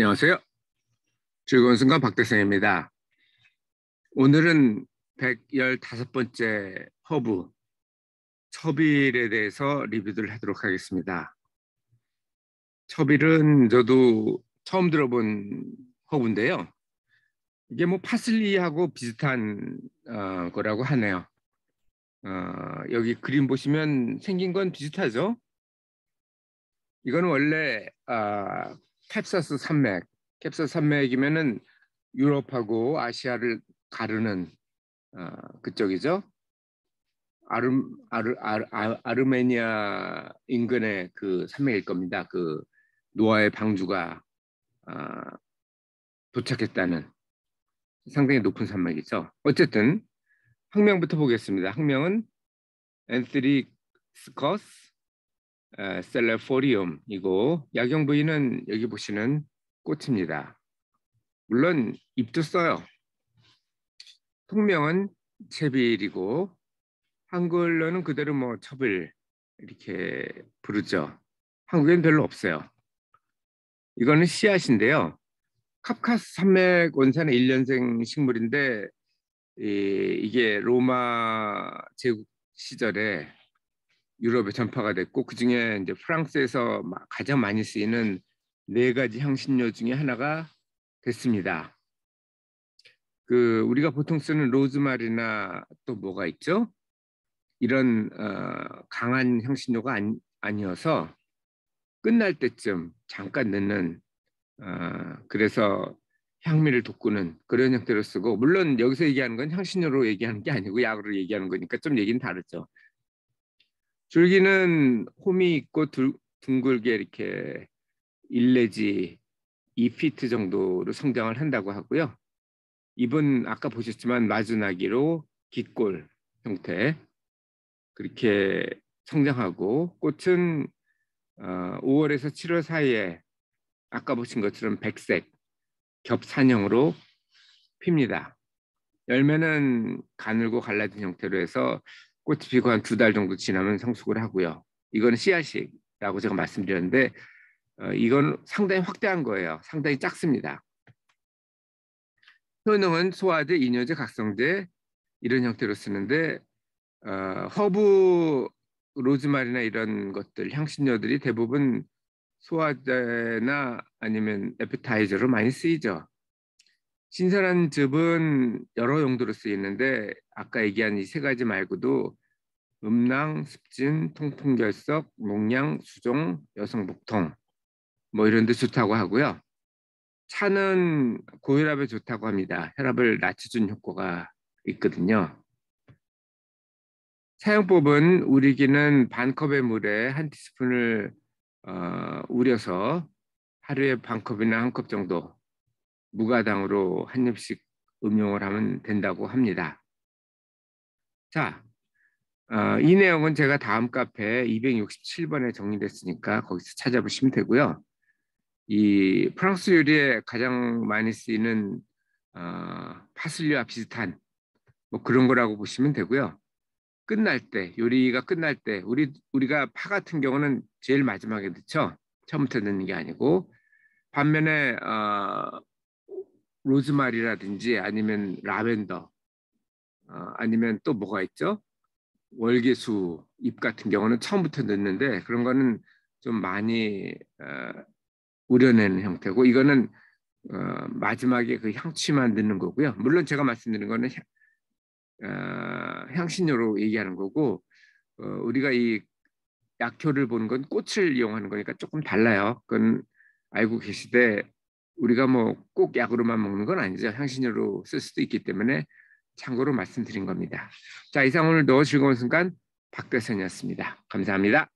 안녕하세요. 즐거운 순간 박대성입니다. 오늘은 115번째 허브 첩일에 대해서 리뷰를 하도록 하겠습니다. 첩일은 저도 처음 들어본 허브인데요. 이게 뭐 파슬리하고 비슷한 어, 거라고 하네요. 어, 여기 그림 보시면 생긴 건 비슷하죠? 이건 원래 어, 캡사스 산맥. 캡사스 산맥이면은 유럽하고 아시아를 가르는 어, 그쪽이죠. 아르, 아르, 아, 아르, 메니아 인근의 그 산맥일 겁니다. 그 노아의 방주가 어, 도착했다는 상당히 높은 산맥이죠. 어쨌든 학명부터 보겠습니다. 학명은 엔트리스커스 어, 셀레포리움이고 야경 부위는 여기 보시는 꽃입니다. 물론 잎도 써요. 통명은 채일이고 한글로는 그대로 뭐 첩을 이렇게 부르죠. 한국엔 별로 없어요. 이거는 씨앗인데요. 카프카스 산맥 원산의 일년생 식물인데 이, 게 로마 제국 시절에 유럽에 전파가 됐고 그 중에 이제 프랑스에서 가장 많이 쓰이는 네 가지 향신료 중에 하나가 됐습니다. 그 우리가 보통 쓰는 로즈마리나 또 뭐가 있죠? 이런 어, 강한 향신료가 아니, 아니어서 끝날 때쯤 잠깐 넣는 어, 그래서 향미를 돋구는 그런 형태로 쓰고 물론 여기서 얘기하는 건 향신료로 얘기하는 게 아니고 약으로 얘기하는 거니까 좀 얘기는 다르죠. 줄기는 홈이 있고 둥글게 이렇게 일 내지 2피트 정도로 성장을 한다고 하고요. 입은 아까 보셨지만 마주나기로 깃골 형태 그렇게 성장하고 꽃은 5월에서 어, 7월 사이에 아까 보신 것처럼 백색 겹산형으로 핍니다. 열매는 가늘고 갈라진 형태로 해서 꽃이 피고 한두 달 정도 지나면 성숙을 하고요. 이거는 씨앗이라고 제가 말씀드렸는데 어, 이건 상당히 확대한 거예요. 상당히 작습니다. 효능은 소화제, 이뇨제, 각성제 이런 형태로 쓰는데 어, 허브, 로즈마리나 이런 것들 향신료들이 대부분 소화제나 아니면 에피타이저로 많이 쓰이죠. 신선한 즙은 여러 용도로 쓰이는데 아까 얘기한 이 세 가지 말고도 음낭, 습진, 통풍결석, 목량, 수종, 여성복통 뭐 이런 데 좋다고 하고요. 차는 고혈압에 좋다고 합니다. 혈압을 낮춰준 효과가 있거든요. 사용법은 우리기는 반 컵의 물에 한 티스푼을 어, 우려서 하루에 반 컵이나 한 컵 정도 무가당으로 한 엽씩 음용을 하면 된다고 합니다. 자, 어, 이 내용은 제가 다음 카페 267번에 정리됐으니까 거기서 찾아보시면 되고요. 이 프랑스 요리에 가장 많이 쓰이는 어, 파슬리와 비슷한 뭐 그런 거라고 보시면 되고요. 끝날 때 요리가 끝날 때 우리 우리가 파 같은 경우는 제일 마지막에 넣죠. 처음부터 넣는 게 아니고 반면에 어, 로즈마리라든지 아니면 라벤더 어, 아니면 또 뭐가 있죠? 월계수 잎 같은 경우는 처음부터 넣는데 그런 거는 좀 많이 어, 우려내는 형태고 이거는 어, 마지막에 그 향취만 넣는 거고요. 물론 제가 말씀드린 거는 향, 어, 향신료로 얘기하는 거고 어, 우리가 이 약효를 보는 건 꽃을 이용하는 거니까 조금 달라요. 그건 알고 계시되 우리가 뭐 꼭 약으로만 먹는 건 아니죠. 향신료로 쓸 수도 있기 때문에 참고로 말씀드린 겁니다. 자, 이상 오늘 도 즐거운 순간 박대선이었습니다. 감사합니다.